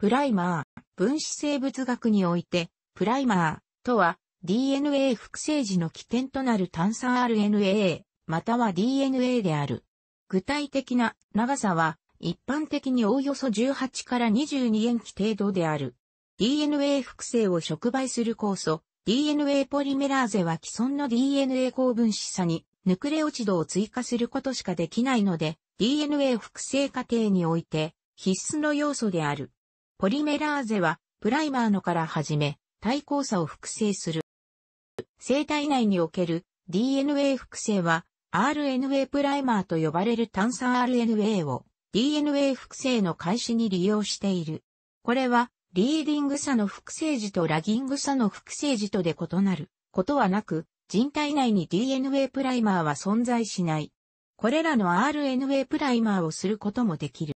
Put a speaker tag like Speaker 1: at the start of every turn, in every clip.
Speaker 1: プライマー、分子生物学において、プライマーとは DNA 複製時の起点となる炭酸 RNA、または DNA である。具体的な長さは一般的におおよそ18から22塩基程度である。DNA 複製を触媒する酵素、DNA ポリメラーゼは既存の DNA 高分子差にヌクレオチドを追加することしかできないので、DNA 複製過程において必須の要素である。ポリメラーゼは、プライマーのから始め、対抗差を複製する。生体内における DNA 複製は、RNA プライマーと呼ばれる炭酸 RNA を DNA 複製の開始に利用している。これは、リーディング差の複製時とラギング差の複製時とで異なることはなく、人体内に DNA プライマーは存在しない。これらの RNA プライマーをすることもできる。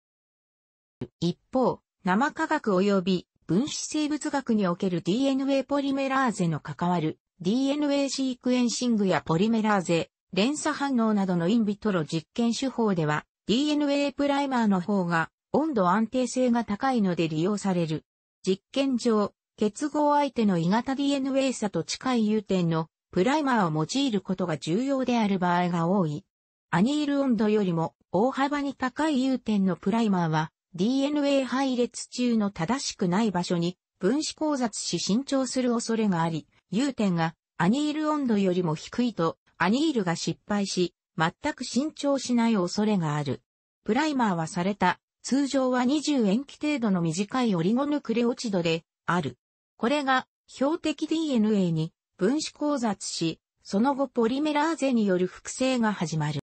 Speaker 1: 一方、生化学及び分子生物学における DNA ポリメラーゼの関わる DNA シークエンシングやポリメラーゼ、連鎖反応などのインビトロ実験手法では DNA プライマーの方が温度安定性が高いので利用される。実験上、結合相手の異型 DNA 差と近い融点のプライマーを用いることが重要である場合が多い。アニール温度よりも大幅に高い融点のプライマーは DNA 配列中の正しくない場所に分子交雑し伸長する恐れがあり、融点がアニール温度よりも低いと、アニールが失敗し、全く伸長しない恐れがある。プライマーはされた、通常は20塩基程度の短いオリゴヌクレオチドで、ある。これが、標的 DNA に分子交雑し、その後ポリメラーゼによる複製が始まる。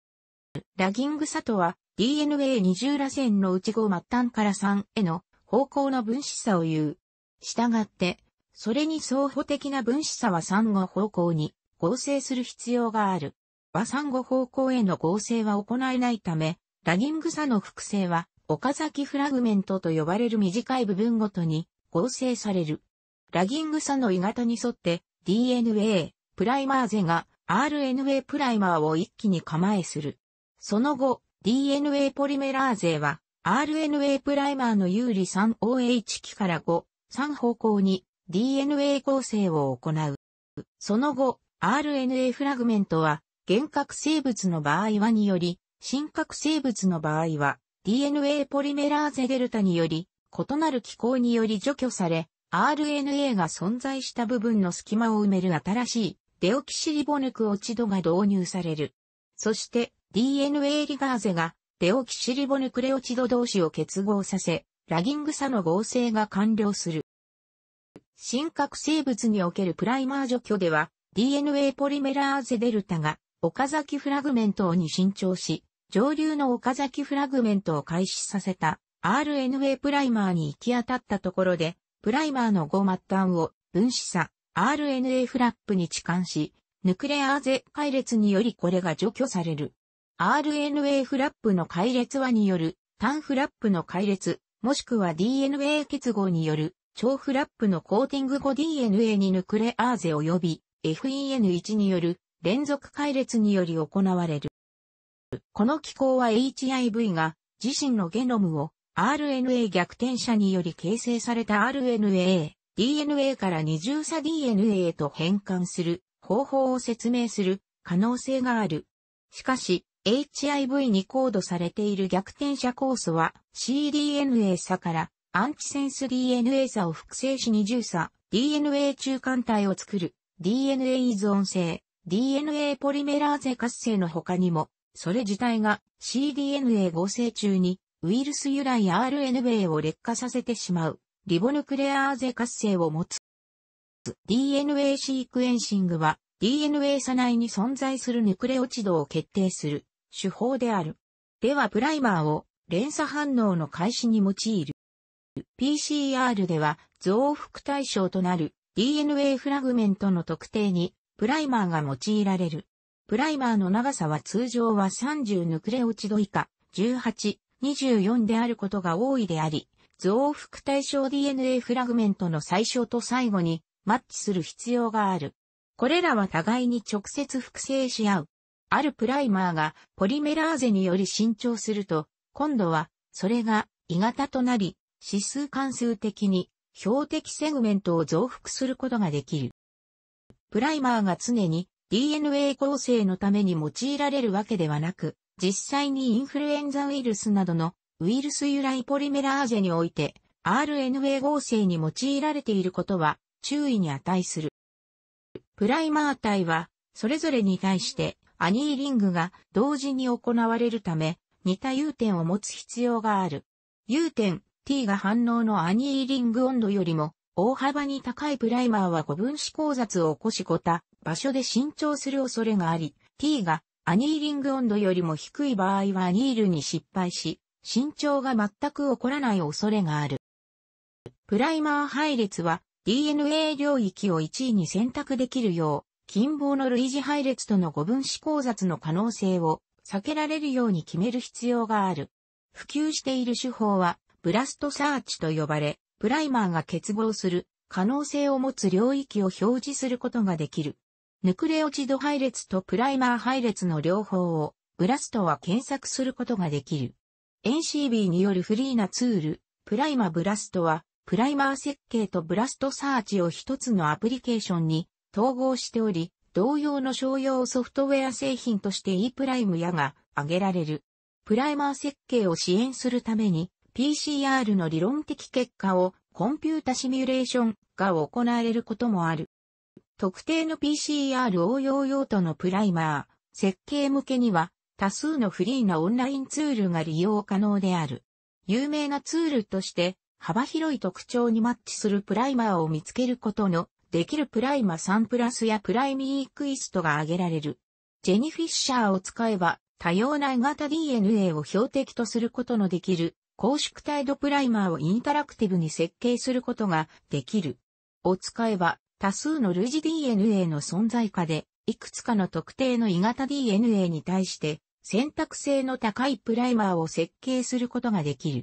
Speaker 1: ラギングサ糖は DNA 二重螺旋の内号末端から3への方向の分子差を言う。したがって、それに相補的な分子差は3後方向に合成する必要がある。和3後方向への合成は行えないため、ラギング差の複製は岡崎フラグメントと呼ばれる短い部分ごとに合成される。ラギング差の鋳型に沿って DNA プライマーゼが RNA プライマーを一気に構えする。その後、DNA ポリメラーゼは RNA プライマーの有利 3OH 期から5、3方向に DNA 構成を行う。その後、RNA フラグメントは、原核生物の場合はにより、真核生物の場合は、DNA ポリメラーゼデルタにより、異なる機構により除去され、RNA が存在した部分の隙間を埋める新しいデオキシリボヌクオチドが導入される。そして DNA リガーゼがデオキシリボヌクレオチド同士を結合させ、ラギングさの合成が完了する。真核生物におけるプライマー除去では、DNA ポリメラーゼデルタが岡崎フラグメントに伸長し、上流の岡崎フラグメントを開始させた RNA プライマーに行き当たったところで、プライマーの5末端を分子差 RNA フラップに置換し、ヌクレアーゼ配列によりこれが除去される。RNA フラップの解列はによる単フラップの解列、もしくは DNA 結合による超フラップのコーティング後 DNA にヌクレアーゼ及び FEN1 による連続解列により行われる。この機構は HIV が自身のゲノムを RNA 逆転者により形成された RNA、DNA から二重差 DNA へと変換する方法を説明する可能性がある。しかし、HIV にコードされている逆転者酵素は cDNA 差からアンチセンス DNA 差を複製し二重差 DNA 中間体を作る DNA 依存性 DNA ポリメラーゼ活性の他にもそれ自体が cDNA 合成中にウイルス由来 RNA を劣化させてしまうリボヌクレアーゼ活性を持つ DNA シークエンシングは DNA 差内に存在するヌクレオチドを決定する手法である。ではプライマーを連鎖反応の開始に用いる。PCR では増幅対象となる DNA フラグメントの特定にプライマーが用いられる。プライマーの長さは通常は30ヌクレオチド以下、18、24であることが多いであり、増幅対象 DNA フラグメントの最小と最後にマッチする必要がある。これらは互いに直接複製し合うあるプライマーがポリメラーゼにより伸長すると、今度はそれが鋳型となり、指数関数的に標的セグメントを増幅することができる。プライマーが常に DNA 構成のために用いられるわけではなく、実際にインフルエンザウイルスなどのウイルス由来ポリメラーゼにおいて RNA 合成に用いられていることは注意に値する。プライマー体はそれぞれに対してアニーリングが同時に行われるため、似た融点を持つ必要がある。融点 T が反応のアニーリング温度よりも大幅に高いプライマーは5分子交雑を起こしこた場所で伸長する恐れがあり、T がアニーリング温度よりも低い場合はアニールに失敗し、伸長が全く起こらない恐れがある。プライマー配列は DNA 領域を1位に選択できるよう、近傍の類似配列との五分子交雑の可能性を避けられるように決める必要がある。普及している手法は、ブラストサーチと呼ばれ、プライマーが結合する可能性を持つ領域を表示することができる。ヌクレオチド配列とプライマー配列の両方をブラストは検索することができる。NCB によるフリーなツール、プライマブラストは、プライマー設計とブラストサーチを一つのアプリケーションに統合しており、同様の商用ソフトウェア製品として E プライムやが挙げられる。プライマー設計を支援するために PCR の理論的結果をコンピュータシミュレーションが行われることもある。特定の PCR 応用用途のプライマー、設計向けには多数のフリーなオンラインツールが利用可能である。有名なツールとして幅広い特徴にマッチするプライマーを見つけることのできるプライマ3プラスやプライミークイストが挙げられる。ジェニフィッシャーを使えば、多様な型 DNA を標的とすることのできる、高縮態度プライマーをインタラクティブに設計することができる。を使えば、多数の類似 DNA の存在下で、いくつかの特定の異型 DNA に対して、選択性の高いプライマーを設計することができる。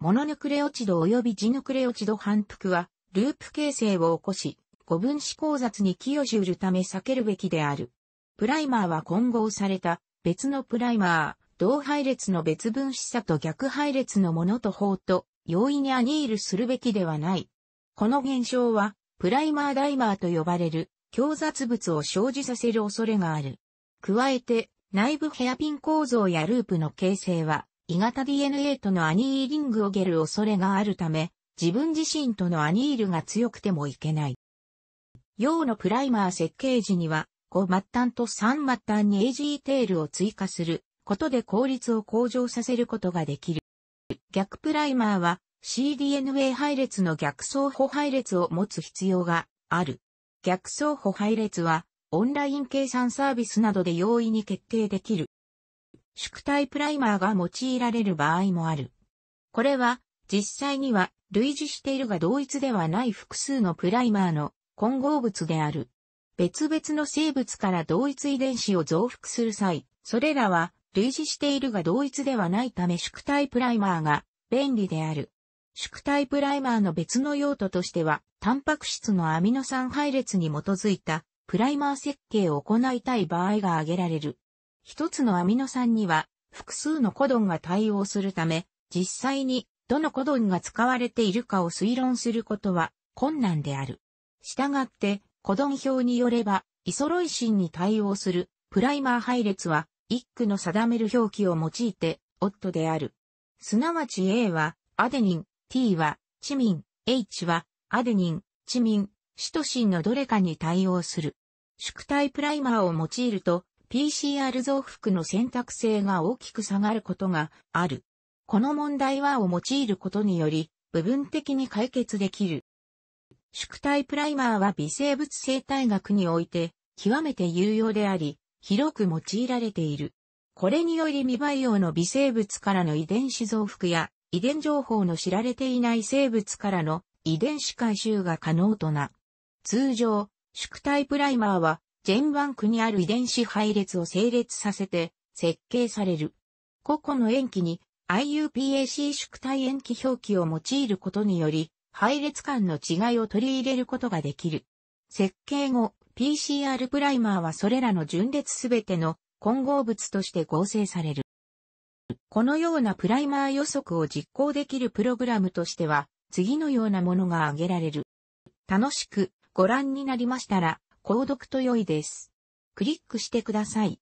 Speaker 1: モノヌクレオチド及びジヌクレオチド反復は、ループ形成を起こし、五分子交雑に寄与しうるため避けるべきである。プライマーは混合された別のプライマー、同配列の別分子差と逆配列のものと法と容易にアニールするべきではない。この現象は、プライマーダイマーと呼ばれる、強雑物を生じさせる恐れがある。加えて、内部ヘアピン構造やループの形成は、異型 DNA とのアニーリングをゲる恐れがあるため、自分自身とのアニールが強くてもいけない。用のプライマー設計時には、5末端と3末端に AG テールを追加することで効率を向上させることができる。逆プライマーは CDNA 配列の逆相補配列を持つ必要がある。逆相補配列はオンライン計算サービスなどで容易に決定できる。宿体プライマーが用いられる場合もある。これは実際には類似しているが同一ではない複数のプライマーの混合物である。別々の生物から同一遺伝子を増幅する際、それらは類似しているが同一ではないため宿体プライマーが便利である。宿体プライマーの別の用途としては、タンパク質のアミノ酸配列に基づいたプライマー設計を行いたい場合が挙げられる。一つのアミノ酸には複数のコドンが対応するため、実際にどのコドンが使われているかを推論することは困難である。したがって、コドン表によれば、イソロイシンに対応するプライマー配列は、一句の定める表記を用いて、オットである。すなわち A は、アデニン、T は、チミン、H は、アデニン、チミン、シトシンのどれかに対応する。宿体プライマーを用いると、PCR 増幅の選択性が大きく下がることがある。この問題はを用いることにより、部分的に解決できる。宿体プライマーは微生物生態学において、極めて有用であり、広く用いられている。これにより未培養の微生物からの遺伝子増幅や、遺伝情報の知られていない生物からの遺伝子回収が可能とな。通常、宿体プライマーは、ジェンバンクにある遺伝子配列を整列させて設計される。個々の塩基に IUPAC 縮体塩基表記を用いることにより、配列間の違いを取り入れることができる。設計後、PCR プライマーはそれらの順列すべての混合物として合成される。このようなプライマー予測を実行できるプログラムとしては、次のようなものが挙げられる。楽しくご覧になりましたら、購読と良いです。クリックしてください。